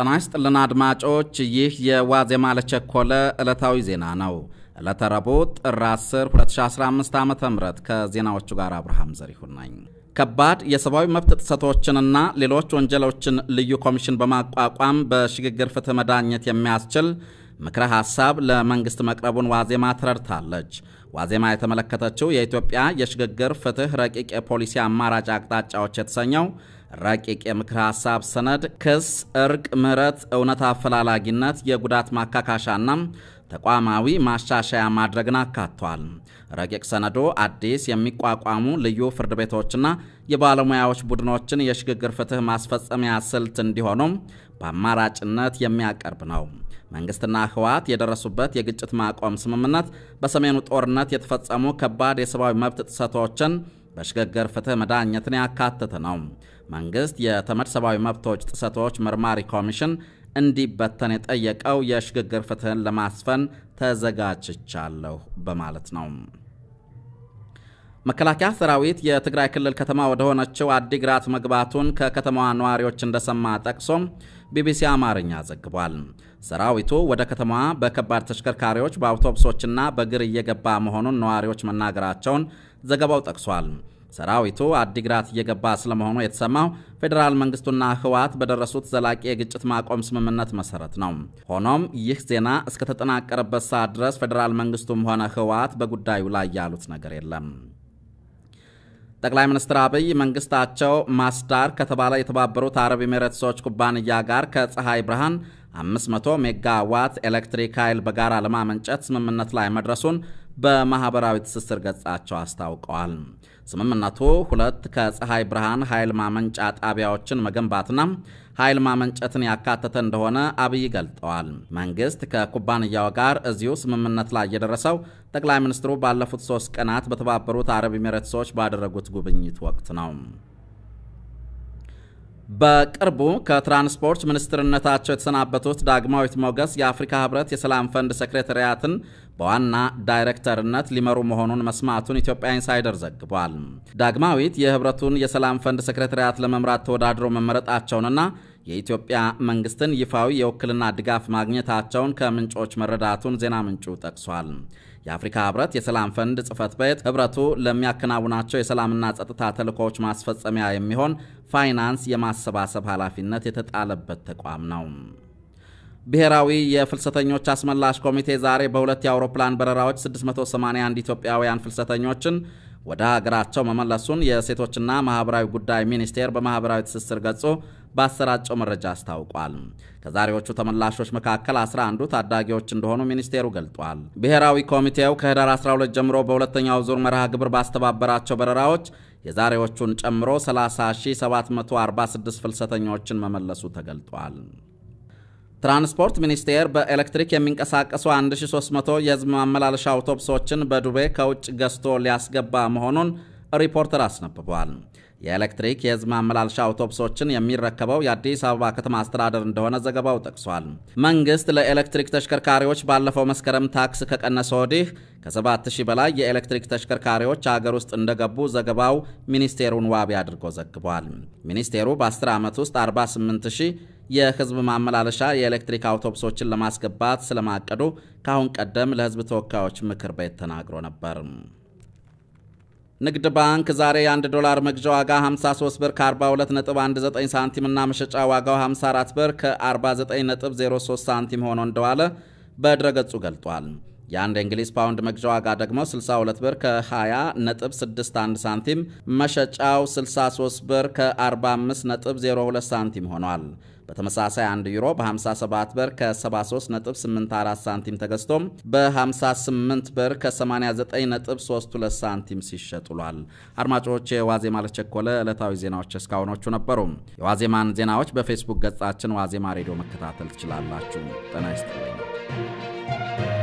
ጤና ይስጥልን አድማጮች፣ ይህ የዋዜማ ለቸኮለ ዕለታዊ ዜና ነው። ዕለተ ረቡዕ ጥር 10 2015 ዓ ም ከዜናዎቹ ጋር አብርሃም ዘሪሁን ነኝ። ከባድ የሰብአዊ መብት ጥሰቶችንና ሌሎች ወንጀሎችን ልዩ ኮሚሽን በማቋቋም በሽግግር ፍትህ መዳኘት የሚያስችል ምክረ ሐሳብ ለመንግሥት መቅረቡን ዋዜማ ትረድታለች። ዋዜማ የተመለከተችው የኢትዮጵያ የሽግግር ፍትህ ረቂቅ የፖሊሲ አማራጭ አቅጣጫዎች የተሰኘው ረቂቅ የምክር ሀሳብ ሰነድ ክስ፣ እርቅ፣ ምህረት፣ እውነት አፈላላጊነት፣ የጉዳት ማካካሻና ተቋማዊ ማሻሻያ ማድረግን አካቷል። ረቂቅ ሰነዱ አዲስ የሚቋቋሙ ልዩ ፍርድ ቤቶችና የባለሙያዎች ቡድኖችን የሽግግር ፍትህ ማስፈጸሚያ ስልት እንዲሆኑም በአማራጭነት የሚያቀርብ ነው። መንግስትና ህወሓት የደረሱበት የግጭት ማቆም ስምምነት በሰሜኑ ጦርነት የተፈጸሙ ከባድ የሰብአዊ መብት ጥሰቶችን በሽግግር ፍትህ መዳኘትን ያካተተ ነው። መንግስት የተመድ ሰብአዊ መብቶች ጥሰቶች መርማሪ ኮሚሽን እንዲበተን የጠየቀው የሽግግር ፍትህን ለማስፈን ተዘጋጅቻለሁ በማለት ነው። መከላከያ ሰራዊት የትግራይ ክልል ከተማ ወደሆነችው አዲግራት መግባቱን ከከተማዋ ነዋሪዎች እንደሰማ ጠቅሶ ቢቢሲ አማርኛ ዘግቧል። ሰራዊቱ ወደ ከተማዋ በከባድ ተሽከርካሪዎች፣ በአውቶቡሶችና በእግር እየገባ መሆኑን ነዋሪዎች መናገራቸውን ዘገባው ጠቅሷል። ሰራዊቱ አዲግራት እየገባ ስለመሆኑ የተሰማው ፌዴራል መንግስቱና ህወሓት በደረሱት ዘላቂ የግጭት ማቆም ስምምነት መሰረት ነው። ሆኖም ይህ ዜና እስከተጠናቀረበት ሰዓት ድረስ ፌዴራል መንግስቱም ሆነ ህወሓት በጉዳዩ ላይ ያሉት ነገር የለም። ጠቅላይ ሚኒስትር አብይ መንግስታቸው ማስዳር ከተባለ የተባበሩት አረብ ኤሜሬትሶች ኩባንያ ጋር ከፀሐይ ብርሃን 500 ሜጋዋት ኤሌክትሪክ ኃይል በጋራ ለማመንጨት ስምምነት ላይ መድረሱን በማህበራዊ ትስስር ገጻቸው አስታውቀዋል። ስምምነቱ ሁለት ከፀሐይ ብርሃን ኃይል ማመንጫ ጣቢያዎችን መገንባትና ኃይል ማመንጨትን ያካተተ እንደሆነ አብይ ገልጠዋል። መንግስት ከኩባንያው ጋር እዚሁ ስምምነት ላይ የደረሰው ጠቅላይ ሚኒስትሩ ባለፉት ሶስት ቀናት በተባበሩት አረብ ኤሚሬትሶች ባደረጉት ጉብኝት ወቅት ነው። በቅርቡ ከትራንስፖርት ሚኒስትርነታቸው የተሰናበቱት ዳግማዊት ሞገስ የአፍሪካ ህብረት የሰላም ፈንድ ሴክሬታሪያትን በዋና ዳይሬክተርነት ሊመሩ መሆኑን መስማቱን ኢትዮጵያ ኢንሳይደር ዘግቧል። ዳግማዊት የህብረቱን የሰላም ፈንድ ሴክሬታሪያት ለመምራት ተወዳድረው መመረጣቸውንና የኢትዮጵያ መንግስትን ይፋዊ የውክልና ድጋፍ ማግኘታቸውን ከምንጮች መረዳቱን ዜና ምንጩ ጠቅሷል። የአፍሪካ ህብረት የሰላም ፈንድ ጽህፈት ቤት ህብረቱ ለሚያከናውናቸው የሰላምና ጸጥታ ተልእኮዎች ማስፈጸሚያ የሚሆን ፋይናንስ የማሰባሰብ ኃላፊነት የተጣለበት ተቋም ነው። ብሔራዊ የፍልሰተኞች አስመላሽ ኮሚቴ ዛሬ በሁለት የአውሮፕላን በረራዎች 681 ኢትዮጵያውያን ፍልሰተኞችን ወደ ሀገራቸው መመለሱን የሴቶችና ማህበራዊ ጉዳይ ሚኒስቴር በማህበራዊ ትስስር ገጹ ባሰራጨው መረጃ አስታውቋል። ከዛሬዎቹ ተመላሾች መካከል 11 ታዳጊዎች እንደሆኑ ሚኒስቴሩ ገልጧል። ብሔራዊ ኮሚቴው ከህዳር 12 ጀምሮ በሁለተኛው ዙር መርሃ ግብር ባስተባበራቸው በረራዎች የዛሬዎቹን ጨምሮ 30746 ፍልሰተኞችን መመለሱ ተገልጧል። ትራንስፖርት ሚኒስቴር በኤሌክትሪክ የሚንቀሳቀሱ 1300 የህዝብ ማመላለሻ አውቶቡሶችን በዱቤ ከውጭ ገዝቶ ሊያስገባ መሆኑን ሪፖርተር አስነብቧል። የኤሌክትሪክ የህዝብ ማመላለሻ አውቶቡሶችን የሚረከበው የአዲስ አበባ ከተማ አስተዳደር እንደሆነ ዘገባው ጠቅሷል። መንግሥት ለኤሌክትሪክ ተሽከርካሪዎች ባለፈው መስከረም ታክስ ከቀነሰ ወዲህ ከ7000 በላይ የኤሌክትሪክ ተሽከርካሪዎች አገር ውስጥ እንደገቡ ዘገባው ሚኒስቴሩን ዋቢ አድርጎ ዘግቧል። ሚኒስቴሩ በ10 ዓመት ውስጥ 48000 የህዝብ ማመላለሻ የኤሌክትሪክ አውቶቡሶችን ለማስገባት ስለማቀዱ ከአሁን ቀደም ለህዝብ ተወካዮች ምክር ቤት ተናግሮ ነበር። ንግድ ባንክ ዛሬ የ1 ዶላር መግዣ ዋጋ 53 ብር ከ42.19 ሳንቲም እና መሸጫ ዋጋው 54 ብር ከ49.03 ሳንቲም ሆኖ እንደዋለ በድረገጹ ገልጧል። የአንድ የእንግሊዝ ፓውንድ መግዣ ዋጋ ደግሞ 62 ብር ከ20.61 ሳንቲም፣ መሸጫው 63 ብር ከ45.02 ሳንቲም ሆኗል። በተመሳሳይ 1 ዩሮ በ57 ብር ከ73.84 ሳንቲም ተገዝቶም በ58 ብር ከ89.32 ሳንቲም ሲሸጥ ውሏል። አድማጮች የዋዜማ ለቸኮለ ዕለታዊ ዜናዎች እስካሁኖቹ ነበሩ። የዋዜማን ዜናዎች በፌስቡክ ገጻችን ዋዜማ ሬዲዮ መከታተል ትችላላችሁ። ጤና ይስጥልኝ።